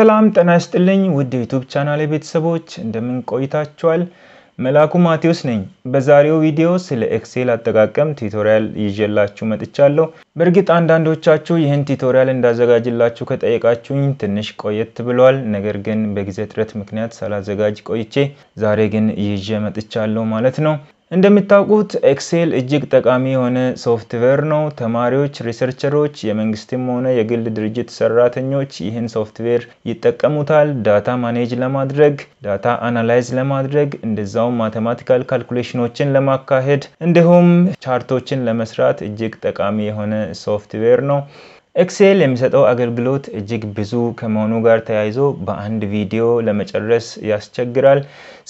ሰላም ጤና ይስጥልኝ ውድ ዩቱብ ቻናል ቤተሰቦች እንደምን ቆይታችኋል? መላኩ ማቴዎስ ነኝ። በዛሬው ቪዲዮ ስለ ኤክሴል አጠቃቀም ቱቶሪያል ይዤላችሁ መጥቻለሁ። በእርግጥ አንዳንዶቻችሁ ይህን ቱቶሪያል እንዳዘጋጅላችሁ ከጠየቃችሁኝ ትንሽ ቆየት ብሏል። ነገር ግን በጊዜ እጥረት ምክንያት ሳላዘጋጅ ቆይቼ ዛሬ ግን ይዤ መጥቻለሁ ማለት ነው። እንደምታውቁት ኤክሴል እጅግ ጠቃሚ የሆነ ሶፍትዌር ነው። ተማሪዎች፣ ሪሰርቸሮች፣ የመንግስትም ሆነ የግል ድርጅት ሰራተኞች ይህን ሶፍትዌር ይጠቀሙታል። ዳታ ማኔጅ ለማድረግ፣ ዳታ አናላይዝ ለማድረግ፣ እንደዛውም ማቴማቲካል ካልኩሌሽኖችን ለማካሄድ እንዲሁም ቻርቶችን ለመስራት እጅግ ጠቃሚ የሆነ ሶፍትዌር ነው። ኤክሴል የሚሰጠው አገልግሎት እጅግ ብዙ ከመሆኑ ጋር ተያይዞ በአንድ ቪዲዮ ለመጨረስ ያስቸግራል።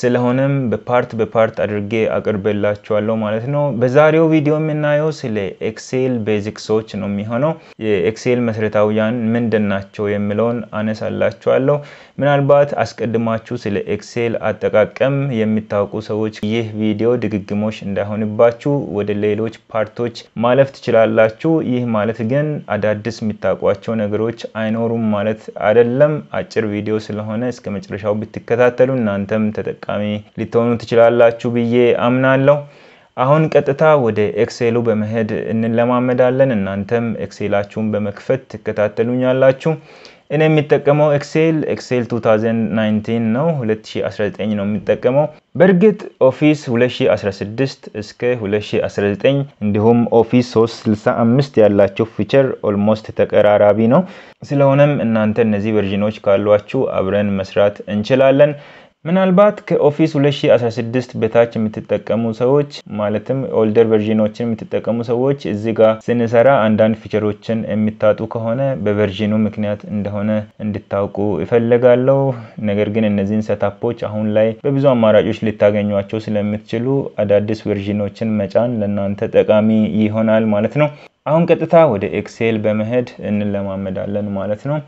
ስለሆነም በፓርት በፓርት አድርጌ አቅርቤላችኋለሁ ማለት ነው። በዛሬው ቪዲዮ የምናየው ስለ ኤክሴል ቤዚክሶች ነው የሚሆነው። የኤክሴል መሰረታዊያን ምንድን ናቸው የሚለውን አነሳላችኋለሁ። ምናልባት አስቀድማችሁ ስለ ኤክሴል አጠቃቀም የሚታወቁ ሰዎች ይህ ቪዲዮ ድግግሞሽ እንዳይሆንባችሁ ወደ ሌሎች ፓርቶች ማለፍ ትችላላችሁ። ይህ ማለት ግን አዳዲስ አዲስ የምታውቋቸው ነገሮች አይኖሩም ማለት አይደለም። አጭር ቪዲዮ ስለሆነ እስከ መጨረሻው ብትከታተሉ እናንተም ተጠቃሚ ልትሆኑ ትችላላችሁ ብዬ አምናለሁ። አሁን ቀጥታ ወደ ኤክሴሉ በመሄድ እንለማመዳለን። እናንተም ኤክሴላችሁን በመክፈት ትከታተሉኛላችሁ። እኔ የሚጠቀመው ኤክሴል ኤክሴል 2019 ነው፣ 2019 ነው የሚጠቀመው። በእርግጥ ኦፊስ 2016 እስከ 2019 እንዲሁም ኦፊስ 365 ያላቸው ፊቸር ኦልሞስት ተቀራራቢ ነው። ስለሆነም እናንተ እነዚህ ቨርዥኖች ካሏችሁ አብረን መስራት እንችላለን። ምናልባት ከኦፊስ 2016 በታች የምትጠቀሙ ሰዎች ማለትም ኦልደር ቨርዥኖችን የምትጠቀሙ ሰዎች እዚህ ጋር ስንሰራ አንዳንድ ፊቸሮችን የሚታጡ ከሆነ በቨርዥኑ ምክንያት እንደሆነ እንድታውቁ ይፈልጋለው። ነገር ግን እነዚህን ሰታፖች አሁን ላይ በብዙ አማራጮች ልታገኟቸው ስለምትችሉ አዳዲስ ቨርዥኖችን መጫን ለእናንተ ጠቃሚ ይሆናል ማለት ነው። አሁን ቀጥታ ወደ ኤክሴል በመሄድ እንለማመዳለን ማለት ነው።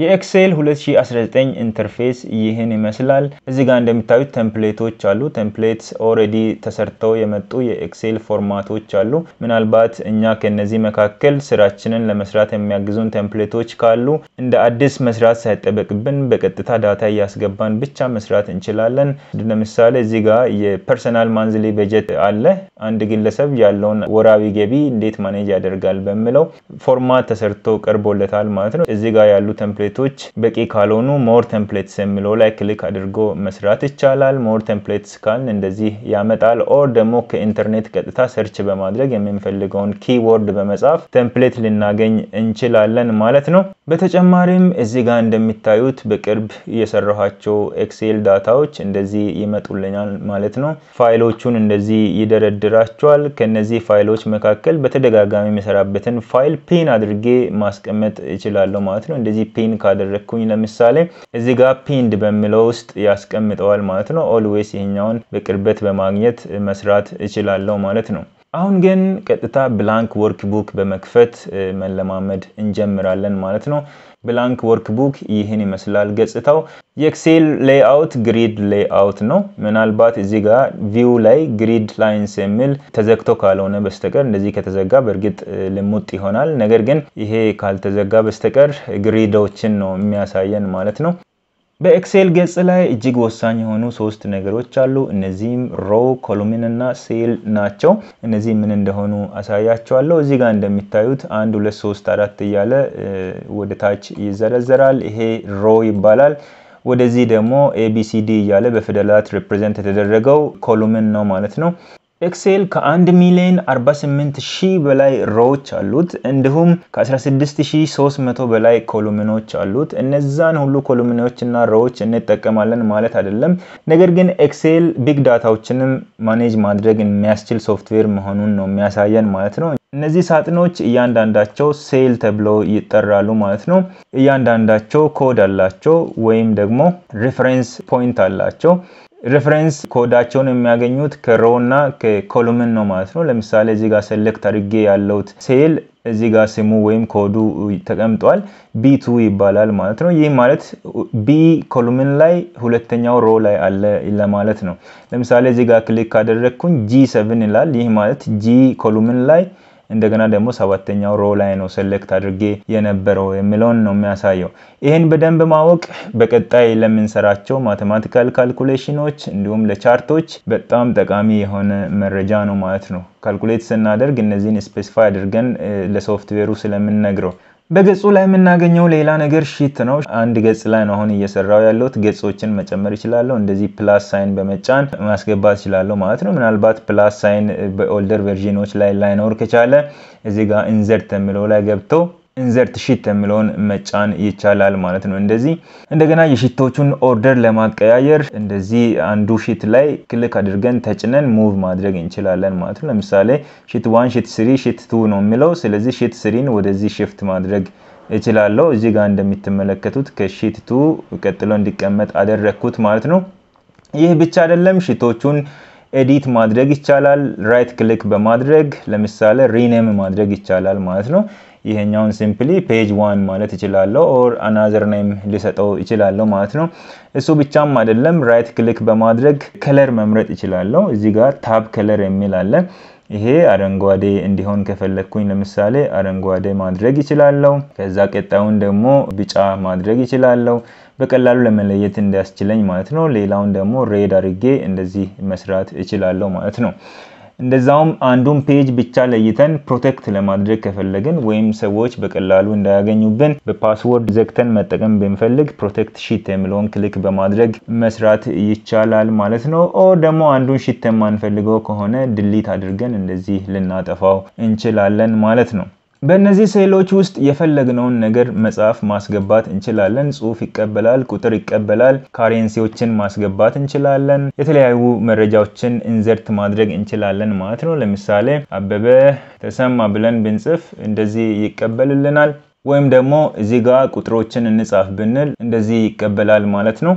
የኤክሴል 2019 ኢንተርፌስ ይህን ይመስላል። እዚህ ጋር እንደምታዩት ቴምፕሌቶች አሉ። ቴምፕሌትስ ኦልሬዲ ተሰርተው የመጡ የኤክሴል ፎርማቶች አሉ። ምናልባት እኛ ከነዚህ መካከል ስራችንን ለመስራት የሚያግዙን ቴምፕሌቶች ካሉ እንደ አዲስ መስራት ሳይጠበቅብን በቀጥታ ዳታ እያስገባን ብቻ መስራት እንችላለን። ለምሳሌ እዚህ ጋር የፐርሰናል ማንዝሊ በጀት አለ። አንድ ግለሰብ ያለውን ወራዊ ገቢ እንዴት ማኔጅ ያደርጋል በሚለው ፎርማት ተሰርቶ ቀርቦለታል ማለት ነው። እዚህ ጋር ያሉ ቴምፕሌት ቴምፕሌቶች በቂ ካልሆኑ ሞር ቴምፕሌትስ የሚለው ላይ ክሊክ አድርጎ መስራት ይቻላል። ሞር ቴምፕሌትስ ካልን እንደዚህ ያመጣል። ኦር ደግሞ ከኢንተርኔት ቀጥታ ሰርች በማድረግ የምንፈልገውን ኪወርድ በመጻፍ ቴምፕሌት ልናገኝ እንችላለን ማለት ነው። በተጨማሪም እዚህ ጋር እንደሚታዩት በቅርብ የሰራኋቸው ኤክሴል ዳታዎች እንደዚህ ይመጡልኛል ማለት ነው። ፋይሎቹን እንደዚህ ይደረድራቸዋል። ከነዚህ ፋይሎች መካከል በተደጋጋሚ የሚሰራበትን ፋይል ፒን አድርጌ ማስቀመጥ ይችላለሁ ማለት ነው። እንደዚህ ፒን ካደረግኩኝ ለምሳሌ እዚ ጋ ፒንድ በሚለው ውስጥ ያስቀምጠዋል ማለት ነው። ኦልዌይስ ይህኛውን በቅርበት በማግኘት መስራት እችላለሁ ማለት ነው። አሁን ግን ቀጥታ ብላንክ ወርክቡክ በመክፈት መለማመድ እንጀምራለን ማለት ነው። ብላንክ ወርክቡክ ይህን ይመስላል ገጽታው። የኤክሴል ሌይአውት ግሪድ ሌይአውት ነው። ምናልባት እዚህ ጋር ቪው ላይ ግሪድ ላይንስ የሚል ተዘግቶ ካልሆነ በስተቀር እንደዚህ ከተዘጋ በእርግጥ ልሙጥ ይሆናል። ነገር ግን ይሄ ካልተዘጋ በስተቀር ግሪዶችን ነው የሚያሳየን ማለት ነው። በኤክሴል ገጽ ላይ እጅግ ወሳኝ የሆኑ ሶስት ነገሮች አሉ። እነዚህም ሮ፣ ኮሎሚን እና ሴል ናቸው። እነዚህ ምን እንደሆኑ አሳያቸዋለሁ። እዚህ ጋር እንደሚታዩት አንድ ሁለት ሶስት አራት እያለ ወደ ታች ይዘረዘራል። ይሄ ሮ ይባላል። ወደዚህ ደግሞ ኤቢሲዲ እያለ በፊደላት ሪፕሬዘንት የተደረገው ኮሎሚን ነው ማለት ነው። ኤክሴል ከ1 ሚሊዮን 48 ሺህ በላይ ሮዎች አሉት። እንዲሁም ከ16300 በላይ ኮሎምኖች አሉት። እነዛን ሁሉ ኮሎምኖች እና ሮዎች እንጠቀማለን ማለት አይደለም። ነገር ግን ኤክሴል ቢግ ዳታዎችንም ማኔጅ ማድረግ የሚያስችል ሶፍትዌር መሆኑን ነው የሚያሳየን ማለት ነው። እነዚህ ሳጥኖች እያንዳንዳቸው ሴል ተብሎ ይጠራሉ ማለት ነው። እያንዳንዳቸው ኮድ አላቸው ወይም ደግሞ ሪፈረንስ ፖይንት አላቸው። ሬፈረንስ ኮዳቸውን የሚያገኙት ከሮው እና ከኮሎምን ነው ማለት ነው። ለምሳሌ እዚህ ጋር ሴሌክት አድርጌ ያለውት ሴል እዚህ ጋር ስሙ ወይም ኮዱ ተቀምጧል። ቢቱ ይባላል ማለት ነው። ይህ ማለት ቢ ኮሎምን ላይ ሁለተኛው ሮ ላይ አለ ለማለት ነው። ለምሳሌ እዚህ ጋር ክሊክ ካደረግኩኝ ጂ ሰቨን ይላል። ይህ ማለት ጂ ኮሎምን ላይ እንደገና ደግሞ ሰባተኛው ሮ ላይ ነው ሴሌክት አድርጌ የነበረው የሚለውን ነው የሚያሳየው። ይህን በደንብ ማወቅ በቀጣይ ለምንሰራቸው ማቴማቲካል ካልኩሌሽኖች እንዲሁም ለቻርቶች በጣም ጠቃሚ የሆነ መረጃ ነው ማለት ነው። ካልኩሌት ስናደርግ እነዚህን ስፔሲፋይ አድርገን ለሶፍትዌሩ ስለምንነግረው በገጹ ላይ የምናገኘው ሌላ ነገር ሺት ነው። አንድ ገጽ ላይ ነው አሁን እየሰራው ያለሁት። ገጾችን መጨመር ይችላለሁ። እንደዚህ ፕላስ ሳይን በመጫን ማስገባት ይችላለሁ ማለት ነው። ምናልባት ፕላስ ሳይን በኦልደር ቨርዥኖች ላይ ላይኖር ከቻለ እዚህ ጋር ኢንዘርት የሚለው ላይ ገብተው ኢንዘርት ሺት የሚለውን መጫን ይቻላል ማለት ነው። እንደዚህ እንደገና የሽቶቹን ኦርደር ለማቀያየር እንደዚህ አንዱ ሺት ላይ ክሊክ አድርገን ተጭነን ሙቭ ማድረግ እንችላለን ማለት ነው። ለምሳሌ ሺት ዋን፣ ሺት ስሪ፣ ሺት ቱ ነው የሚለው። ስለዚህ ሺት ስሪን ወደዚህ ሽፍት ማድረግ እችላለሁ። እዚህ ጋር እንደሚትመለከቱት ከሺት ቱ ቀጥሎ እንዲቀመጥ አደረግኩት ማለት ነው። ይህ ብቻ አይደለም ሽቶቹን ኤዲት ማድረግ ይቻላል። ራይት ክሊክ በማድረግ ለምሳሌ ሪኔም ማድረግ ይቻላል ማለት ነው። ይሄኛውን ሲምፕሊ ፔጅ ዋን ማለት ይችላለው ኦር አናዘር ኔም ልሰጠው ይችላለው ማለት ነው። እሱ ብቻም አይደለም፣ ራይት ክሊክ በማድረግ ከለር መምረጥ ይችላለው እዚህ ጋር ታብ ከለር የሚል አለ። ይሄ አረንጓዴ እንዲሆን ከፈለግኩኝ ለምሳሌ አረንጓዴ ማድረግ ይችላለው ከዛ ቀጣዩን ደግሞ ቢጫ ማድረግ ይችላለው በቀላሉ ለመለየት እንዲያስችለኝ ማለት ነው። ሌላውን ደግሞ ሬድ አድርጌ እንደዚህ መስራት እችላለሁ ማለት ነው። እንደዛውም አንዱን ፔጅ ብቻ ለይተን ፕሮቴክት ለማድረግ ከፈለግን ወይም ሰዎች በቀላሉ እንዳያገኙብን በፓስወርድ ዘግተን መጠቀም ብንፈልግ ፕሮቴክት ሺት የሚለውን ክሊክ በማድረግ መስራት ይቻላል ማለት ነው። ኦ ደግሞ አንዱን ሺት የማንፈልገው ከሆነ ድሊት አድርገን እንደዚህ ልናጠፋው እንችላለን ማለት ነው። በእነዚህ ስዕሎች ውስጥ የፈለግነውን ነገር መጽሐፍ ማስገባት እንችላለን። ጽሁፍ ይቀበላል፣ ቁጥር ይቀበላል። ካሬንሲዎችን ማስገባት እንችላለን። የተለያዩ መረጃዎችን ኢንዘርት ማድረግ እንችላለን ማለት ነው። ለምሳሌ አበበ ተሰማ ብለን ብንጽፍ እንደዚህ ይቀበልልናል። ወይም ደግሞ እዚህ ጋር ቁጥሮችን እንጻፍ ብንል እንደዚህ ይቀበላል ማለት ነው።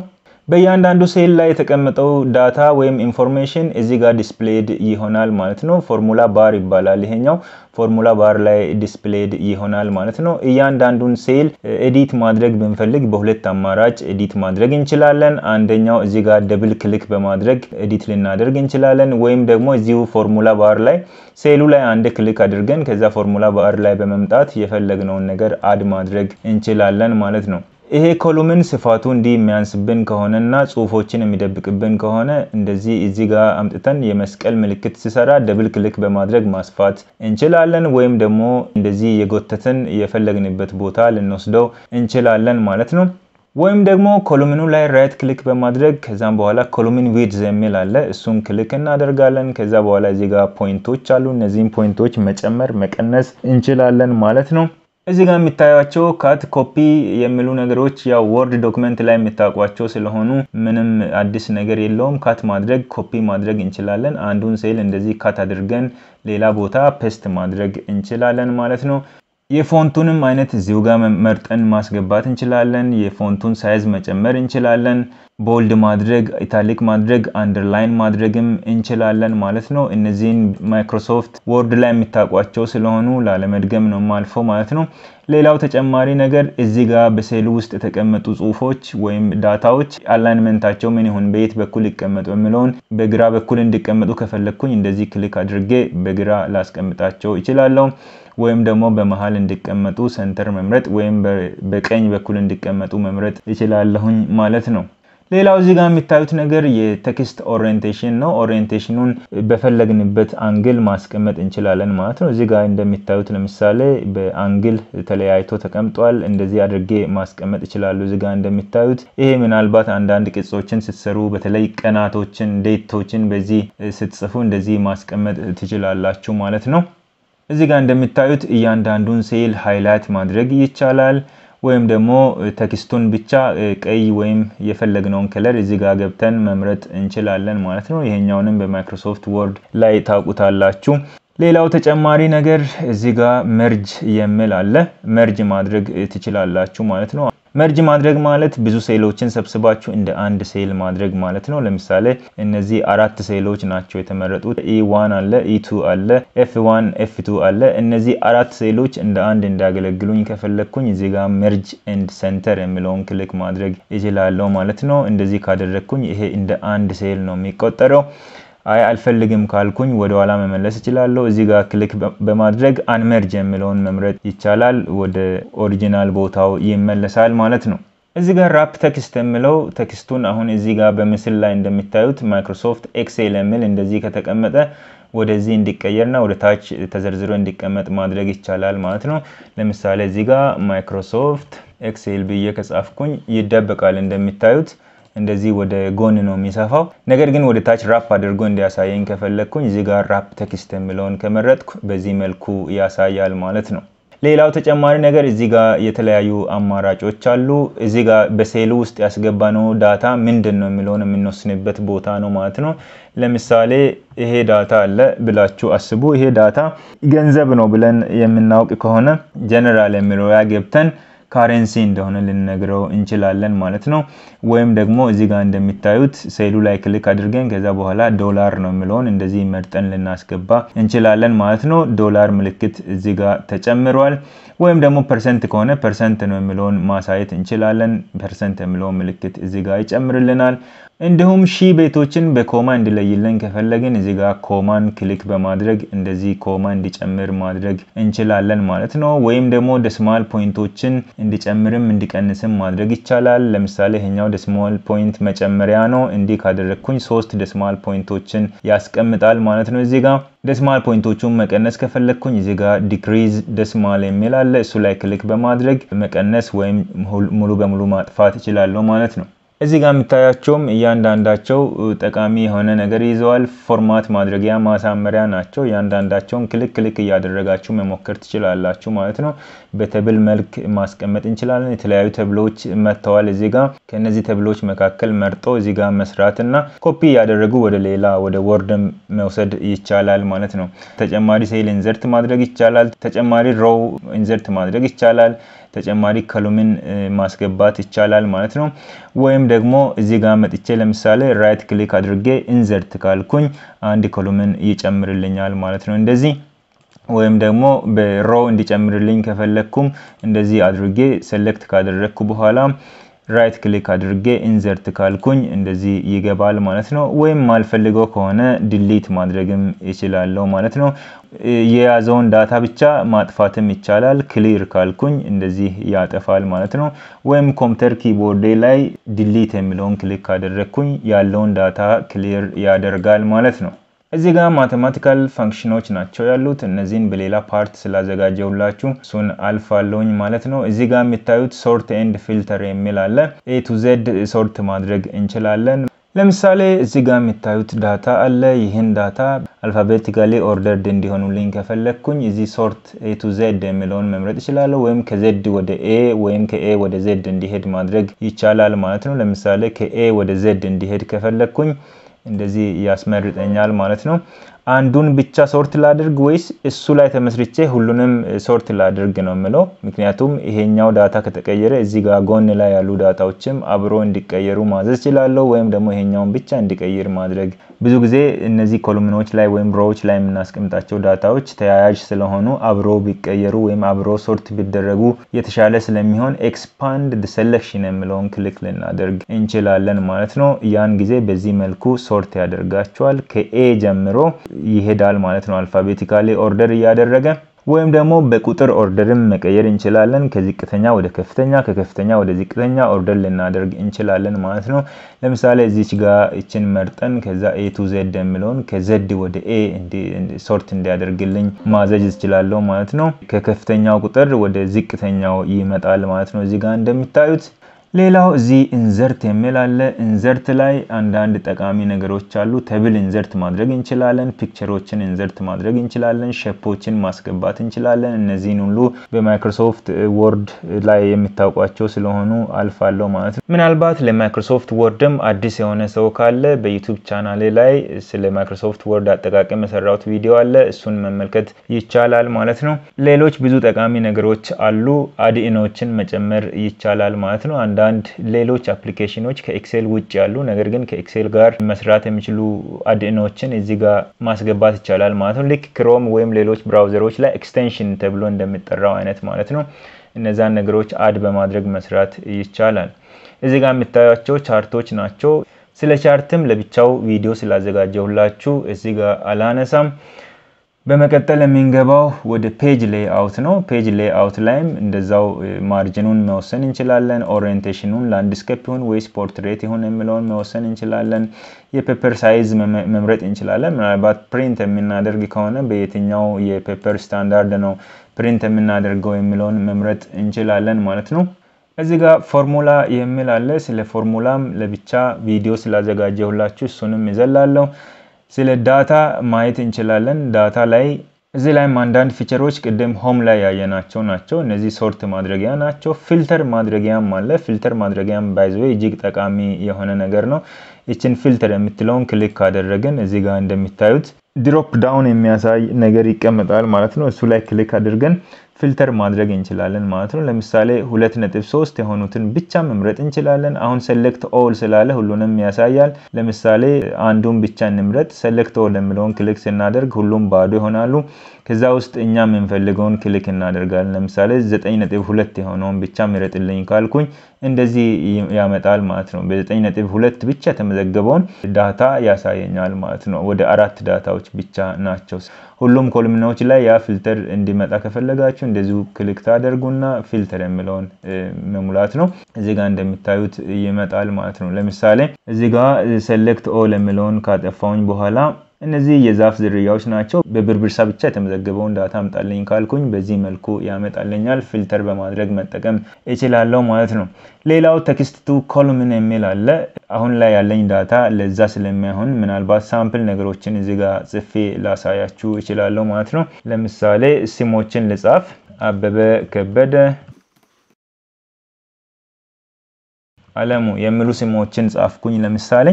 በእያንዳንዱ ሴል ላይ የተቀመጠው ዳታ ወይም ኢንፎርሜሽን እዚህ ጋር ዲስፕሌድ ይሆናል ማለት ነው። ፎርሙላ ባር ይባላል ይሄኛው ፎርሙላ ባር ላይ ዲስፕሌድ ይሆናል ማለት ነው። እያንዳንዱን ሴል ኤዲት ማድረግ ብንፈልግ በሁለት አማራጭ ኤዲት ማድረግ እንችላለን። አንደኛው እዚህ ጋር ደብል ክሊክ በማድረግ ኤዲት ልናደርግ እንችላለን፣ ወይም ደግሞ እዚሁ ፎርሙላ ባር ላይ ሴሉ ላይ አንድ ክሊክ አድርገን ከዛ ፎርሙላ ባር ላይ በመምጣት የፈለግነውን ነገር አድ ማድረግ እንችላለን ማለት ነው። ይሄ ኮሉምን ስፋቱ እንዲህ የሚያንስብን ከሆነና ጽሁፎችን የሚደብቅብን ከሆነ እንደዚህ እዚህ ጋር አምጥተን የመስቀል ምልክት ሲሰራ ደብል ክሊክ በማድረግ ማስፋት እንችላለን። ወይም ደግሞ እንደዚህ የጎተትን የፈለግንበት ቦታ ልንወስደው እንችላለን ማለት ነው። ወይም ደግሞ ኮሉምኑ ላይ ራይት ክሊክ በማድረግ ከዛም በኋላ ኮሉምን ዊድዝ የሚል አለ። እሱን ክሊክ እናደርጋለን። ከዛ በኋላ እዚህ ጋር ፖይንቶች አሉ። እነዚህም ፖይንቶች መጨመር መቀነስ እንችላለን ማለት ነው። እዚህ ጋር የሚታያቸው ካት ኮፒ የሚሉ ነገሮች ያው ወርድ ዶክመንት ላይ የሚታውቋቸው ስለሆኑ ምንም አዲስ ነገር የለውም። ካት ማድረግ ኮፒ ማድረግ እንችላለን። አንዱን ሴል እንደዚህ ካት አድርገን ሌላ ቦታ ፔስት ማድረግ እንችላለን ማለት ነው። የፎንቱንም አይነት እዚሁ ጋር መርጠን ማስገባት እንችላለን። የፎንቱን ሳይዝ መጨመር እንችላለን። ቦልድ ማድረግ፣ ኢታሊክ ማድረግ፣ አንደርላይን ማድረግም እንችላለን ማለት ነው። እነዚህን ማይክሮሶፍት ወርድ ላይ የሚታውቋቸው ስለሆኑ ላለመድገም ነው ማልፈው ማለት ነው። ሌላው ተጨማሪ ነገር እዚህ ጋር በሴል ውስጥ የተቀመጡ ጽሁፎች ወይም ዳታዎች አላይንመንታቸው ምን ይሁን በየት በኩል ይቀመጡ የሚለውን በግራ በኩል እንዲቀመጡ ከፈለግኩኝ እንደዚህ ክሊክ አድርጌ በግራ ላስቀምጣቸው ይችላለሁ። ወይም ደግሞ በመሃል እንዲቀመጡ ሰንተር መምረጥ ወይም በቀኝ በኩል እንዲቀመጡ መምረጥ እችላለሁኝ ማለት ነው። ሌላው እዚህ ጋር የሚታዩት ነገር የቴክስት ኦሪየንቴሽን ነው። ኦሪየንቴሽኑን በፈለግንበት አንግል ማስቀመጥ እንችላለን ማለት ነው። እዚህ ጋር እንደሚታዩት ለምሳሌ በአንግል ተለያይቶ ተቀምጧል። እንደዚህ አድርጌ ማስቀመጥ ይችላሉ። እዚህ ጋር እንደሚታዩት ይሄ ምናልባት አንዳንድ ቅጾችን ስትሰሩ፣ በተለይ ቀናቶችን፣ ዴቶችን በዚህ ስትጽፉ እንደዚህ ማስቀመጥ ትችላላችሁ ማለት ነው። እዚህ ጋር እንደምታዩት እያንዳንዱን ሴል ሃይላይት ማድረግ ይቻላል። ወይም ደግሞ ቴክስቱን ብቻ ቀይ ወይም የፈለግነውን ከለር እዚህ ጋር ገብተን መምረጥ እንችላለን ማለት ነው። ይሄኛውንም በማይክሮሶፍት ወርድ ላይ ታውቁታላችሁ። ሌላው ተጨማሪ ነገር እዚህ ጋር መርጅ የሚል አለ። መርጅ ማድረግ ትችላላችሁ ማለት ነው። መርጅ ማድረግ ማለት ብዙ ሴሎችን ሰብስባችሁ እንደ አንድ ሴል ማድረግ ማለት ነው። ለምሳሌ እነዚህ አራት ሴሎች ናቸው የተመረጡት። ኢ e ዋን አለ፣ ኢ e ቱ አለ፣ ኤፍ ዋን ኤፍ ቱ አለ። እነዚህ አራት ሴሎች እንደ አንድ እንዳገለግሉኝ ከፈለግኩኝ እዚህ ጋር መርጅ ኤንድ ሴንተር የሚለውን ክሊክ ማድረግ እችላለሁ ማለት ነው። እንደዚህ ካደረግኩኝ ይሄ እንደ አንድ ሴል ነው የሚቆጠረው። አይ አልፈልግም ካልኩኝ ወደኋላ መመለስ እችላለሁ። እዚህ ጋር ክሊክ በማድረግ አንመርጅ የሚለውን መምረጥ ይቻላል። ወደ ኦሪጂናል ቦታው ይመለሳል ማለት ነው። እዚህ ጋር ራፕ ቴክስት የሚለው ቴክስቱን አሁን እዚህ ጋር በምስል ላይ እንደሚታዩት ማይክሮሶፍት ኤክሴል የሚል እንደዚህ ከተቀመጠ ወደዚህ እንዲቀየርና ወደ ታች ተዘርዝሮ እንዲቀመጥ ማድረግ ይቻላል ማለት ነው። ለምሳሌ እዚህ ጋር ማይክሮሶፍት ኤክሴል ብዬ ከጻፍኩኝ ይደበቃል እንደሚታዩት እንደዚህ ወደ ጎን ነው የሚሰፋው። ነገር ግን ወደ ታች ራፕ አድርጎ እንዲያሳየኝ ከፈለግኩኝ እዚህ ጋር ራፕ ቴክስት የሚለውን ከመረጥኩ በዚህ መልኩ ያሳያል ማለት ነው። ሌላው ተጨማሪ ነገር እዚህ ጋር የተለያዩ አማራጮች አሉ። እዚህ ጋር በሴሉ ውስጥ ያስገባነው ዳታ ምንድን ነው የሚለውን የምንወስንበት ቦታ ነው ማለት ነው። ለምሳሌ ይሄ ዳታ አለ ብላችሁ አስቡ። ይሄ ዳታ ገንዘብ ነው ብለን የምናውቅ ከሆነ ጀነራል የሚለው ያገብተን ገብተን እንደሆነ ልንነግረው እንችላለን ማለት ነው። ወይም ደግሞ እዚህ ጋር እንደሚታዩት ሴሉ ላይ ክሊክ አድርገን ከዛ በኋላ ዶላር ነው የሚለውን እንደዚህ መርጠን ልናስገባ እንችላለን ማለት ነው። ዶላር ምልክት እዚህ ጋር ተጨምሯል። ወይም ደግሞ ፐርሰንት ከሆነ ፐርሰንት ነው የሚለውን ማሳየት እንችላለን። ፐርሰንት የሚለውን ምልክት እዚህ ጋር ይጨምርልናል። እንዲሁም ሺ ቤቶችን በኮማ እንዲለይልን ከፈለግን እዚህ ጋር ኮማን ክሊክ በማድረግ እንደዚህ ኮማ እንዲጨምር ማድረግ እንችላለን ማለት ነው። ወይም ደግሞ ደስማል ፖይንቶችን እንዲጨምርም እንዲቀንስም ማድረግ ይቻላል። ለምሳሌ ይሄኛው ደስማል ፖይንት መጨመሪያ ነው። እንዲህ ካደረግኩኝ ሶስት ደስማል ፖይንቶችን ያስቀምጣል ማለት ነው። እዚህ ጋር ደስማል ፖይንቶቹን መቀነስ ከፈለግኩኝ እዚህ ጋር ዲክሪዝ ደስማል የሚል አለ። እሱ ላይ ክሊክ በማድረግ መቀነስ ወይም ሙሉ በሙሉ ማጥፋት እችላለሁ ማለት ነው። እዚህ ጋር የምታያቸውም እያንዳንዳቸው ጠቃሚ የሆነ ነገር ይዘዋል። ፎርማት ማድረጊያ ማሳመሪያ ናቸው። እያንዳንዳቸውን ክሊክ ክሊክ እያደረጋችሁ መሞከር ትችላላችሁ ማለት ነው። በተብል መልክ ማስቀመጥ እንችላለን። የተለያዩ ተብሎች መጥተዋል። እዚህ ጋር ከእነዚህ ተብሎች መካከል መርጦ እዚህ ጋር መስራት እና ኮፒ እያደረጉ ወደ ሌላ ወደ ወርድ መውሰድ ይቻላል ማለት ነው። ተጨማሪ ሴል ኢንዘርት ማድረግ ይቻላል። ተጨማሪ ሮው ኢንዘርት ማድረግ ይቻላል። ተጨማሪ ከሉምን ማስገባት ይቻላል ማለት ነው። ወይም ደግሞ እዚህ ጋር መጥቼ ለምሳሌ ራይት ክሊክ አድርጌ ኢንዘርት ካልኩኝ አንድ ኮሉምን ይጨምርልኛል ማለት ነው እንደዚህ ወይም ደግሞ በሮ እንዲጨምርልኝ ከፈለግኩም እንደዚህ አድርጌ ሴሌክት ካደረግኩ በኋላ ራይት ክሊክ አድርጌ ኢንዘርት ካልኩኝ እንደዚህ ይገባል ማለት ነው። ወይም ማልፈልገው ከሆነ ድሊት ማድረግም ይችላለው ማለት ነው። የያዘውን ዳታ ብቻ ማጥፋትም ይቻላል። ክሊር ካልኩኝ እንደዚህ ያጠፋል ማለት ነው። ወይም ኮምፒውተር ኪቦርዴ ላይ ድሊት የሚለውን ክሊክ ካደረግኩኝ ያለውን ዳታ ክሊር ያደርጋል ማለት ነው። እዚህ ጋር ማቴማቲካል ፋንክሽኖች ናቸው ያሉት። እነዚህን በሌላ ፓርት ስላዘጋጀውላችሁ እሱን አልፋለሁኝ ማለት ነው። እዚህ ጋር የሚታዩት ሶርት ኤንድ ፊልተር የሚል አለ። ኤ ቱ ዜድ ሶርት ማድረግ እንችላለን። ለምሳሌ እዚህ ጋር የሚታዩት ዳታ አለ። ይህን ዳታ አልፋቤቲካሊ ኦርደርድ እንዲሆኑልኝ ከፈለግኩኝ እዚህ ሶርት ኤ ቱ ዜድ የሚለውን መምረጥ እችላለሁ ወይም ከዜድ ወደ ኤ ወይም ከኤ ወደ ዜድ እንዲሄድ ማድረግ ይቻላል ማለት ነው። ለምሳሌ ከኤ ወደ ዜድ እንዲሄድ ከፈለግኩኝ እንደዚህ ያስመርጠኛል ማለት ነው። አንዱን ብቻ ሶርት ላድርግ ወይስ እሱ ላይ ተመስርቼ ሁሉንም ሶርት ላድርግ ነው የምለው። ምክንያቱም ይሄኛው ዳታ ከተቀየረ እዚህ ጋር ጎን ላይ ያሉ ዳታዎችም አብሮ እንዲቀየሩ ማዘዝ ችላለሁ፣ ወይም ደግሞ ይሄኛውን ብቻ እንዲቀይር ማድረግ። ብዙ ጊዜ እነዚህ ኮሎምኖች ላይ ወይም ሮዎች ላይ የምናስቀምጣቸው ዳታዎች ተያያዥ ስለሆኑ አብሮ ቢቀየሩ ወይም አብሮ ሶርት ቢደረጉ የተሻለ ስለሚሆን ኤክስፓንድ ሴሌክሽን የምለውን ክሊክ ልናደርግ እንችላለን ማለት ነው። ያን ጊዜ በዚህ መልኩ ሶርት ያደርጋቸዋል ከኤ ጀምሮ ይሄዳል ማለት ነው። አልፋቤቲካሊ ኦርደር እያደረገ ወይም ደግሞ በቁጥር ኦርደርም መቀየር እንችላለን። ከዝቅተኛ ወደ ከፍተኛ፣ ከከፍተኛ ወደ ዝቅተኛ ኦርደር ልናደርግ እንችላለን ማለት ነው። ለምሳሌ እዚች ጋር እችን መርጠን ከዛ ኤ ቱ ዜድ የሚለውን ከዜድ ወደ ኤ ሶርት እንዲያደርግልኝ ማዘዝ እችላለሁ ማለት ነው። ከከፍተኛው ቁጥር ወደ ዝቅተኛው ይመጣል ማለት ነው። እዚህ እንደሚታዩት ሌላው እዚህ ኢንዘርት የሚል አለ። ኢንዘርት ላይ አንዳንድ ጠቃሚ ነገሮች አሉ። ተብል ኢንዘርት ማድረግ እንችላለን። ፒክቸሮችን ኢንዘርት ማድረግ እንችላለን። ሼፖችን ማስገባት እንችላለን። እነዚህን ሁሉ በማይክሮሶፍት ወርድ ላይ የሚታውቋቸው ስለሆኑ አልፋለሁ ማለት ነው። ምናልባት ለማይክሮሶፍት ወርድም አዲስ የሆነ ሰው ካለ በዩቱብ ቻናሌ ላይ ስለ ማይክሮሶፍት ወርድ አጠቃቀም የሰራሁት ቪዲዮ አለ። እሱን መመልከት ይቻላል ማለት ነው። ሌሎች ብዙ ጠቃሚ ነገሮች አሉ። አድኢኖችን መጨመር ይቻላል ማለት ነው። አንዳንድ ሌሎች አፕሊኬሽኖች ከኤክሴል ውጭ ያሉ ነገር ግን ከኤክሴል ጋር መስራት የሚችሉ አድኖችን እዚህ ጋር ማስገባት ይቻላል ማለት ነው። ልክ ክሮም ወይም ሌሎች ብራውዘሮች ላይ ኤክስቴንሽን ተብሎ እንደሚጠራው አይነት ማለት ነው። እነዛን ነገሮች አድ በማድረግ መስራት ይቻላል። እዚህ ጋር የምታያቸው ቻርቶች ናቸው። ስለ ቻርትም ለብቻው ቪዲዮ ስላዘጋጀሁላችሁ እዚ ጋር አላነሳም። በመቀጠል የምንገባው ወደ ፔጅ ሌይአውት ነው። ፔጅ ሌይአውት ላይም እንደዛው ማርጅኑን መወሰን እንችላለን። ኦሪየንቴሽኑን ላንድስኬፕ ይሁን ወይስ ፖርትሬት ይሁን የሚለውን መወሰን እንችላለን። የፔፐር ሳይዝ መምረጥ እንችላለን። ምናልባት ፕሪንት የምናደርግ ከሆነ በየትኛው የፔፐር ስታንዳርድ ነው ፕሪንት የምናደርገው የሚለውን መምረጥ እንችላለን ማለት ነው። እዚህ ጋር ፎርሙላ የሚል አለ። ስለ ፎርሙላም ለብቻ ቪዲዮ ስላዘጋጀሁላችሁ እሱንም ይዘላለሁ። ስለ ዳታ ማየት እንችላለን። ዳታ ላይ እዚህ ላይም አንዳንድ ፊቸሮች ቅድም ሆም ላይ ያየናቸው ናቸው። እነዚህ ሶርት ማድረጊያ ናቸው። ፊልተር ማድረጊያም አለ። ፊልተር ማድረጊያም ባይዘ እጅግ ጠቃሚ የሆነ ነገር ነው። ይችን ፊልተር የምትለውን ክሊክ ካደረግን እዚህ ጋር እንደሚታዩት ድሮፕ ዳውን የሚያሳይ ነገር ይቀመጣል ማለት ነው። እሱ ላይ ክሊክ አድርገን ፊልተር ማድረግ እንችላለን ማለት ነው። ለምሳሌ 2.3 የሆኑትን ብቻ መምረጥ እንችላለን። አሁን ሴሌክት ኦል ስላለ ሁሉንም ያሳያል። ለምሳሌ አንዱን ብቻ እንምረጥ። ሴሌክት ኦል የሚለውን ክሊክ ስናደርግ ሁሉም ባዶ ይሆናሉ። ከዛ ውስጥ እኛ የምንፈልገውን ክሊክ እናደርጋለን። ለምሳሌ ዘጠኝ ነጥብ ሁለት የሆነውን ብቻ ምረጥልኝ ካልኩኝ እንደዚህ ያመጣል ማለት ነው። በዘጠኝ ነጥብ ሁለት ብቻ የተመዘገበውን ዳታ ያሳየኛል ማለት ነው። ወደ አራት ዳታዎች ብቻ ናቸው። ሁሉም ኮልምናዎች ላይ ያ ፊልተር እንዲመጣ ከፈለጋችሁ እንደዚሁ ክሊክ ታደርጉና ፊልተር የሚለውን መሙላት ነው። እዚ ጋ እንደሚታዩት ይመጣል ማለት ነው። ለምሳሌ እዚ ጋ ሴሌክት ኦል የሚለውን ካጠፋውኝ በኋላ እነዚህ የዛፍ ዝርያዎች ናቸው። በብርብርሳ ብቻ የተመዘገበውን ዳታ አምጣልኝ ካልኩኝ በዚህ መልኩ ያመጣልኛል። ፊልተር በማድረግ መጠቀም እችላለሁ ማለት ነው። ሌላው ቴክስት ቱ ኮሎምን የሚል አለ። አሁን ላይ ያለኝ ዳታ ለዛ ስለማይሆን ምናልባት ሳምፕል ነገሮችን እዚጋ ጽፌ ላሳያችሁ እችላለሁ ማለት ነው። ለምሳሌ ስሞችን ልጻፍ። አበበ ከበደ አለሙ የሚሉ ስሞችን ጻፍኩኝ ለምሳሌ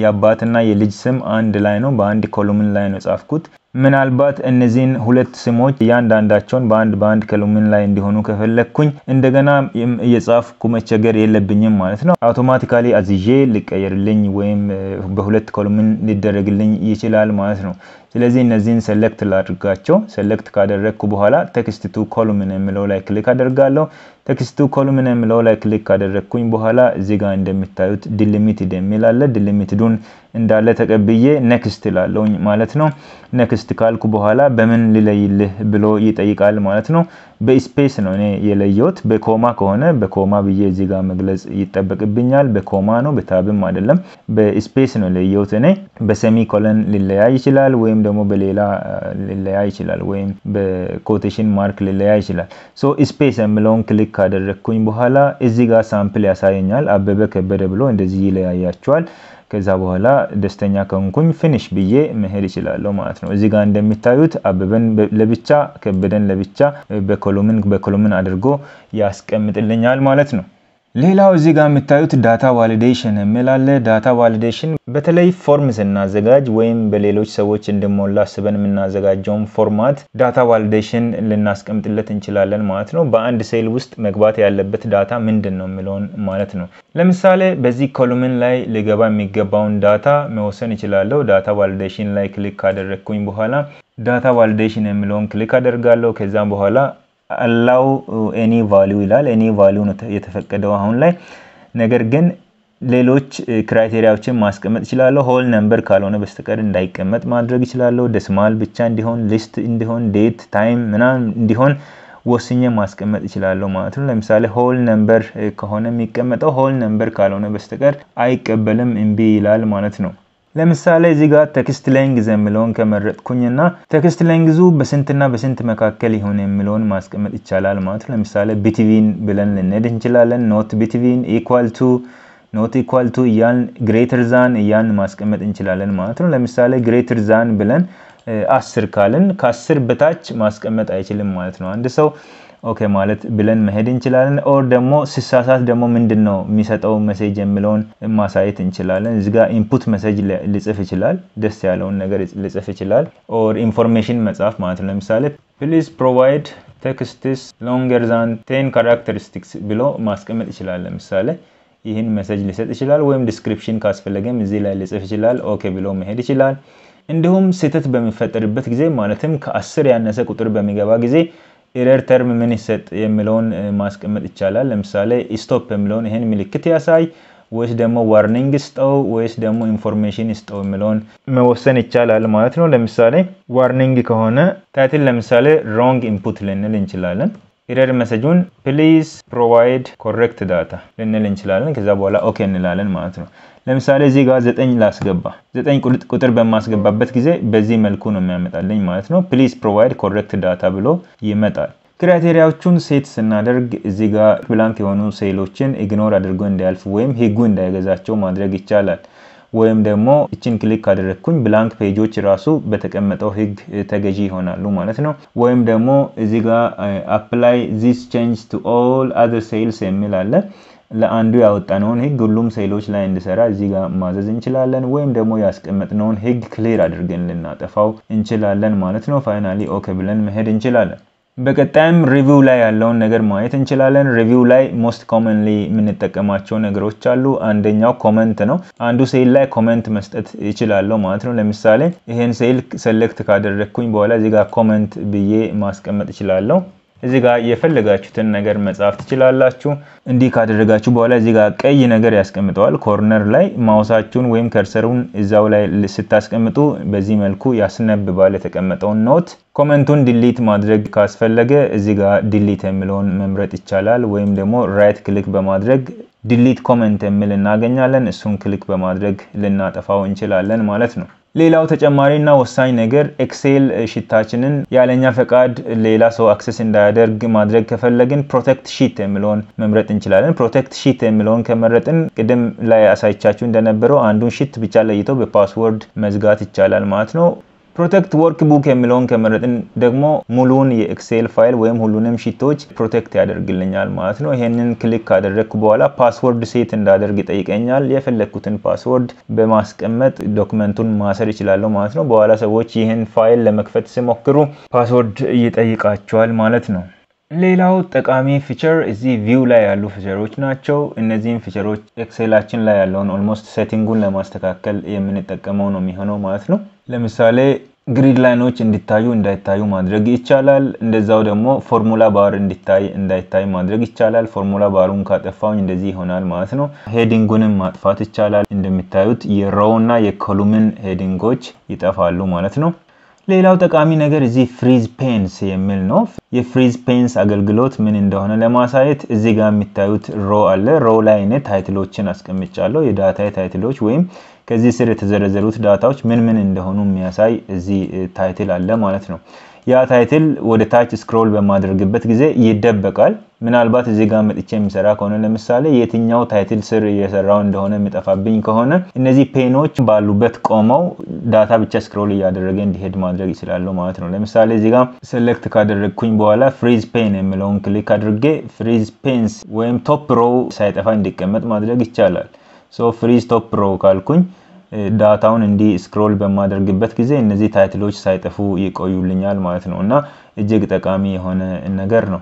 የአባትና የልጅ ስም አንድ ላይ ነው፣ በአንድ ኮሎምን ላይ ነው ጻፍኩት። ምናልባት እነዚህን ሁለት ስሞች እያንዳንዳቸውን በአንድ በአንድ ኮሎምን ላይ እንዲሆኑ ከፈለግኩኝ እንደገና እየጻፍኩ መቸገር የለብኝም ማለት ነው። አውቶማቲካሊ አዝዤ ሊቀየርልኝ ወይም በሁለት ኮሎምን ሊደረግልኝ ይችላል ማለት ነው። ስለዚህ እነዚህን ሰለክት ላድርጋቸው። ሰለክት ካደረግኩ በኋላ ቴክስት ቱ ኮሎምን የሚለው ላይ ክሊክ አደርጋለሁ። ቴክስቱ ኮሉምን የምለው ላይ ክሊክ ካደረግኩኝ በኋላ እዚህ ጋር እንደምታዩት ዲሊሚትድ የሚል አለ። ዲሊሚትዱን እንዳለ ተቀብዬ ኔክስት እላለሁኝ ማለት ነው። ኔክስት ካልኩ በኋላ በምን ልለይልህ ብሎ ይጠይቃል ማለት ነው። በስፔስ ነው እኔ የለየሁት። በኮማ ከሆነ በኮማ ብዬ እዚህ ጋር መግለጽ ይጠበቅብኛል። በኮማ ነው፣ በታብም አይደለም። በስፔስ ነው የለየሁት እኔ። በሰሚ ኮለን ሊለያይ ይችላል፣ ወይም ደግሞ በሌላ ሊለያይ ይችላል፣ ወይም በኮቴሽን ማርክ ሊለያይ ይችላል። ሶ ስፔስ የምለውን ክሊክ ካደረግኩኝ በኋላ እዚህ ጋር ሳምፕል ያሳየኛል። አበበ ከበደ ብሎ እንደዚህ ይለያያቸዋል። ከዛ በኋላ ደስተኛ ከሆንኩኝ ፊኒሽ ብዬ መሄድ እችላለሁ ማለት ነው። እዚህ ጋር እንደሚታዩት አበበን ለብቻ ከበደን ለብቻ በኮሎምን በኮሎምን አድርጎ ያስቀምጥልኛል ማለት ነው። ሌላው እዚህ ጋር የምታዩት ዳታ ቫሊዴሽን የሚላለ ዳታ ቫሊዴሽን በተለይ ፎርም ስናዘጋጅ ወይም በሌሎች ሰዎች እንድሞላ አስበን የምናዘጋጀውን ፎርማት ዳታ ቫሊዴሽን ልናስቀምጥለት እንችላለን ማለት ነው። በአንድ ሴል ውስጥ መግባት ያለበት ዳታ ምንድን ነው የሚለውን ማለት ነው። ለምሳሌ በዚህ ኮሉምን ላይ ልገባ የሚገባውን ዳታ መወሰን እችላለሁ። ዳታ ቫሊዴሽን ላይ ክሊክ ካደረግኩኝ በኋላ ዳታ ቫሊዴሽን የሚለውን ክሊክ አደርጋለሁ። ከዛም በኋላ አላው ኤኒ ቫሊዩ ይላል። ኤኒ ቫሊዩ ነው የተፈቀደው አሁን ላይ። ነገር ግን ሌሎች ክራይቴሪያዎችን ማስቀመጥ ይችላለሁ። ሆል ነምበር ካልሆነ በስተቀር እንዳይቀመጥ ማድረግ ይችላለሁ። ደስማል ብቻ እንዲሆን፣ ሊስት እንዲሆን፣ ዴት ታይም ምናምን እንዲሆን ወስኜ ማስቀመጥ ይችላለሁ ማለት ነው። ለምሳሌ ሆል ነምበር ከሆነ የሚቀመጠው ሆል ነምበር ካልሆነ በስተቀር አይቀበልም፣ እምቢ ይላል ማለት ነው። ለምሳሌ እዚህ ጋር ቴክስት ላንግዝ የሚለውን ከመረጥኩኝና ቴክስት ላንግዙ በስንትና በስንት መካከል የሆነ የሚለውን ማስቀመጥ ይቻላል ማለት ነው። ለምሳሌ ቢትቪን ብለን ልንሄድ እንችላለን። ኖት ቢትቪን ኢኳል ቱ ኖት ኢኳል ቱ እያን ግሬተር ዛን እያን ማስቀመጥ እንችላለን ማለት ነው። ለምሳሌ ግሬተር ዛን ብለን አስር ካልን ከአስር በታች ማስቀመጥ አይችልም ማለት ነው። አንድ ሰው ኦኬ ማለት ብለን መሄድ እንችላለን። ኦር ደግሞ ስሳሳት ደግሞ ምንድን ነው የሚሰጠው መሴጅ የሚለውን ማሳየት እንችላለን። እዚጋ ኢንፑት መሴጅ ሊጽፍ ይችላል። ደስ ያለውን ነገር ሊጽፍ ይችላል። ኦር ኢንፎርሜሽን መጻፍ ማለት ነው። ለምሳሌ ፕሊዝ ፕሮቫይድ ቴክስትስ ሎንገር ዛን ቴን ካራክተሪስቲክስ ብሎ ማስቀመጥ ይችላል። ለምሳሌ ይህን መሴጅ ሊሰጥ ይችላል። ወይም ዲስክሪፕሽን ካስፈለገም እዚህ ላይ ሊጽፍ ይችላል። ኦኬ ብሎ መሄድ ይችላል። እንዲሁም ስህተት በሚፈጠርበት ጊዜ ማለትም ከአስር ያነሰ ቁጥር በሚገባ ጊዜ ኤረር ተርም ምን ይሰጥ የሚለውን ማስቀመጥ ይቻላል። ለምሳሌ ስቶፕ የሚለውን ይህን ምልክት ያሳይ ወይስ ደግሞ ዋርኒንግ ስጠው ወይስ ደግሞ ኢንፎርሜሽን ስጠው የሚለውን መወሰን ይቻላል ማለት ነው። ለምሳሌ ዋርኒንግ ከሆነ ታይትል ለምሳሌ ሮንግ ኢንፑት ልንል እንችላለን። ኤረር መሰጁን ፕሊዝ ፕሮቫይድ ኮሬክት ዳታ ልንል እንችላለን። ከዛ በኋላ ኦኬ እንላለን ማለት ነው። ለምሳሌ እዚህ ጋር ዘጠኝ ላስገባ። ዘጠኝ ቁጥር በማስገባበት ጊዜ በዚህ መልኩ ነው የሚያመጣልኝ ማለት ነው። ፕሊዝ ፕሮቫይድ ኮሬክት ዳታ ብሎ ይመጣል። ክራይቴሪያዎቹን ሴት ስናደርግ እዚህ ጋር ብላንክ የሆኑ ሴሎችን ኢግኖር አድርጎ እንዳያልፍ ወይም ህጉ እንዳይገዛቸው ማድረግ ይቻላል። ወይም ደግሞ እችን ክሊክ ካደረግኩኝ ብላንክ ፔጆች ራሱ በተቀመጠው ህግ ተገዢ ይሆናሉ ማለት ነው። ወይም ደግሞ እዚህ ጋር አፕላይ ዚስ ቼንጅ ቱ ኦል አዘር ሴልስ የሚል አለ። ለአንዱ ያወጣነውን ህግ ሁሉም ሴሎች ላይ እንዲሰራ እዚህ ጋር ማዘዝ እንችላለን፣ ወይም ደግሞ ያስቀመጥነውን ህግ ክሊር አድርገን ልናጠፋው እንችላለን ማለት ነው። ፋይናሊ ኦኬ ብለን መሄድ እንችላለን። በቀጣይም ሪቪው ላይ ያለውን ነገር ማየት እንችላለን። ሪቪው ላይ ሞስት ኮመንሊ የምንጠቀማቸው ነገሮች አሉ። አንደኛው ኮመንት ነው። አንዱ ሴል ላይ ኮመንት መስጠት ይችላለሁ ማለት ነው። ለምሳሌ ይሄን ሴል ሴሌክት ካደረግኩኝ በኋላ እዚጋ ኮመንት ብዬ ማስቀመጥ ይችላለሁ። እዚህ ጋር የፈለጋችሁትን ነገር መጻፍ ትችላላችሁ። እንዲህ ካደረጋችሁ በኋላ እዚህ ጋር ቀይ ነገር ያስቀምጠዋል። ኮርነር ላይ ማውሳችሁን ወይም ከርሰሩን እዛው ላይ ስታስቀምጡ በዚህ መልኩ ያስነብባል የተቀመጠውን ኖት። ኮመንቱን ዲሊት ማድረግ ካስፈለገ እዚህ ጋር ዲሊት የሚለውን መምረጥ ይቻላል። ወይም ደግሞ ራይት ክሊክ በማድረግ ዲሊት ኮመንት የሚል እናገኛለን። እሱን ክሊክ በማድረግ ልናጠፋው እንችላለን ማለት ነው። ሌላው ተጨማሪና ወሳኝ ነገር ኤክሴል ሽታችንን eh, ያለኛ ፈቃድ ሌላ ሰው አክሰስ እንዳያደርግ ማድረግ ከፈለግን ፕሮቴክት ሺት የሚለውን መምረጥ እንችላለን። ፕሮቴክት ሺት የሚለውን ከመረጥን ቅድም ላይ አሳይቻችሁ እንደነበረው አንዱን ሺት ብቻ ለይተው በፓስወርድ መዝጋት ይቻላል ማለት ነው። ፕሮቴክት ወርክ ቡክ የሚለውን ከመረጥን ደግሞ ሙሉን የኤክሴል ፋይል ወይም ሁሉንም ሽቶች ፕሮቴክት ያደርግልኛል ማለት ነው። ይሄንን ክሊክ ካደረግኩ በኋላ ፓስወርድ ሴት እንዳደርግ ይጠይቀኛል። የፈለግኩትን ፓስወርድ በማስቀመጥ ዶክመንቱን ማሰር ይችላለሁ ማለት ነው። በኋላ ሰዎች ይህን ፋይል ለመክፈት ሲሞክሩ ፓስወርድ ይጠይቃቸዋል ማለት ነው። ሌላው ጠቃሚ ፊቸር እዚህ ቪው ላይ ያሉ ፊቸሮች ናቸው። እነዚህም ፊቸሮች ኤክሴላችን ላይ ያለውን ኦልሞስት ሴቲንጉን ለማስተካከል የምንጠቀመው ነው የሚሆነው ማለት ነው። ለምሳሌ ግሪድ ላይኖች እንዲታዩ እንዳይታዩ ማድረግ ይቻላል። እንደዛው ደግሞ ፎርሙላ ባር እንዲታይ እንዳይታይ ማድረግ ይቻላል። ፎርሙላ ባሩን ካጠፋውኝ እንደዚህ ይሆናል ማለት ነው። ሄዲንጉንም ማጥፋት ይቻላል። እንደሚታዩት የሮው እና የኮሉምን ሄዲንጎች ይጠፋሉ ማለት ነው። ሌላው ጠቃሚ ነገር እዚህ ፍሪዝ ፔንስ የሚል ነው። የፍሪዝ ፔንስ አገልግሎት ምን እንደሆነ ለማሳየት እዚህ ጋር የሚታዩት ሮ አለ። ሮ ላይ እኔ ታይትሎችን አስቀምጫለሁ። የዳታ ታይትሎች ወይም ከዚህ ስር የተዘረዘሩት ዳታዎች ምን ምን እንደሆኑ የሚያሳይ እዚህ ታይትል አለ ማለት ነው። ያ ታይትል ወደ ታች ስክሮል በማድረግበት ጊዜ ይደበቃል። ምናልባት እዚህ ጋር መጥቼ የሚሰራ ከሆነ ለምሳሌ የትኛው ታይትል ስር እየሰራው እንደሆነ የሚጠፋብኝ ከሆነ እነዚህ ፔኖች ባሉበት ቆመው ዳታ ብቻ ስክሮል እያደረገ እንዲሄድ ማድረግ ይችላሉ ማለት ነው። ለምሳሌ እዚህ ጋር ሴሌክት ካደረግኩኝ በኋላ ፍሪዝ ፔን የሚለውን ክሊክ አድርጌ ፍሪዝ ፔንስ ወይም ቶፕ ሮው ሳይጠፋ እንዲቀመጥ ማድረግ ይቻላል። ሶ ፍሪዝ ቶፕ ሮው ካልኩኝ ዳታውን እንዲህ ስክሮል በማደርግበት ጊዜ እነዚህ ታይትሎች ሳይጠፉ ይቆዩልኛል ማለት ነው እና እጅግ ጠቃሚ የሆነ ነገር ነው።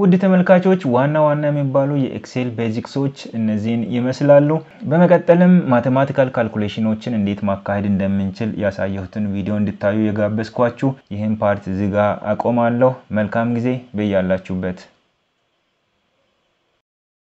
ውድ ተመልካቾች ዋና ዋና የሚባሉ የኤክሴል ቤዚክሶች እነዚህን ይመስላሉ። በመቀጠልም ማቴማቲካል ካልኩሌሽኖችን እንዴት ማካሄድ እንደምንችል ያሳየሁትን ቪዲዮ እንድታዩ የጋበዝኳችሁ፣ ይህን ፓርት እዚህ አቆማለሁ። መልካም ጊዜ በያላችሁበት